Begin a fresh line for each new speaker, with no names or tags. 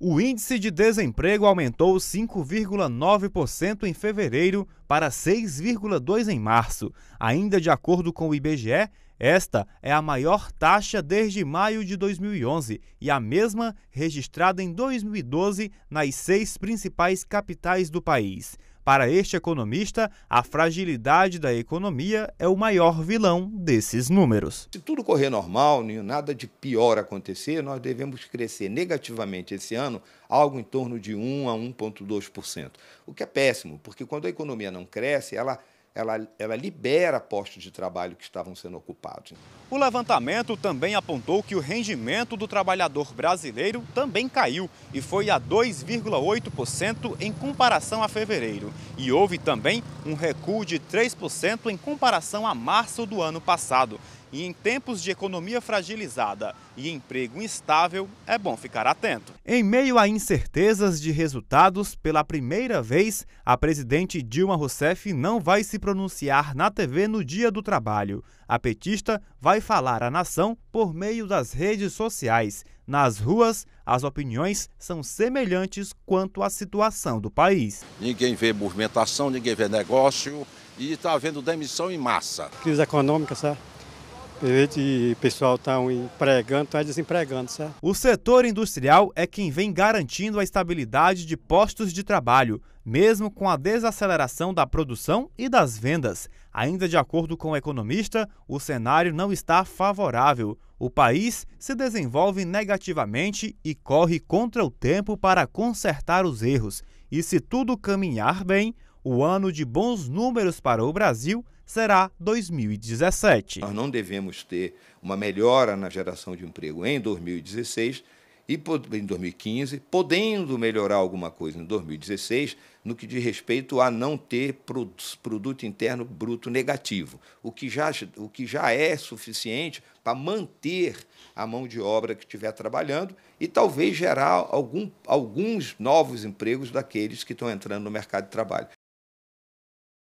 O índice de desemprego aumentou 5,9% em fevereiro para 6,2% em março. Ainda de acordo com o IBGE, esta é a maior taxa desde maio de 2011 e a mesma registrada em 2012 nas seis principais capitais do país. Para este economista,
a fragilidade da economia é o maior vilão desses números. Se tudo correr normal, nada de pior acontecer, nós devemos crescer negativamente esse ano algo em torno de 1 a 1,2%. O que é péssimo, porque quando a economia não cresce, ela ela, ela libera postos de trabalho que estavam sendo ocupados.
O levantamento também apontou que o rendimento do trabalhador brasileiro também caiu e foi a 2,8% em comparação a fevereiro. E houve também um recuo de 3% em comparação a março do ano passado. E em tempos de economia fragilizada e emprego instável, é bom ficar atento. Em meio a incertezas de resultados, pela primeira vez, a presidente Dilma Rousseff não vai se pronunciar na TV no Dia do Trabalho. A petista vai falar à nação por meio das redes sociais. Nas ruas, as opiniões são semelhantes quanto à situação do país.
Ninguém vê movimentação, ninguém vê negócio e está havendo demissão em massa.
Crise econômica, sabe? o pessoal está empregando, está desempregando, certo? O setor industrial é quem vem garantindo a estabilidade de postos de trabalho, mesmo com a desaceleração da produção e das vendas. Ainda de acordo com o economista, o cenário não está favorável. O país se desenvolve negativamente e corre contra o tempo para consertar os erros. E se tudo caminhar bem, o ano de bons
números para o Brasil será 2017. Nós não devemos ter uma melhora na geração de emprego em 2016 e em 2015, podendo melhorar alguma coisa em 2016, no que diz respeito a não ter produto interno bruto negativo, o que já, o que já é suficiente para manter a mão de obra que estiver trabalhando e talvez gerar algum, alguns novos empregos daqueles que estão entrando no mercado de trabalho.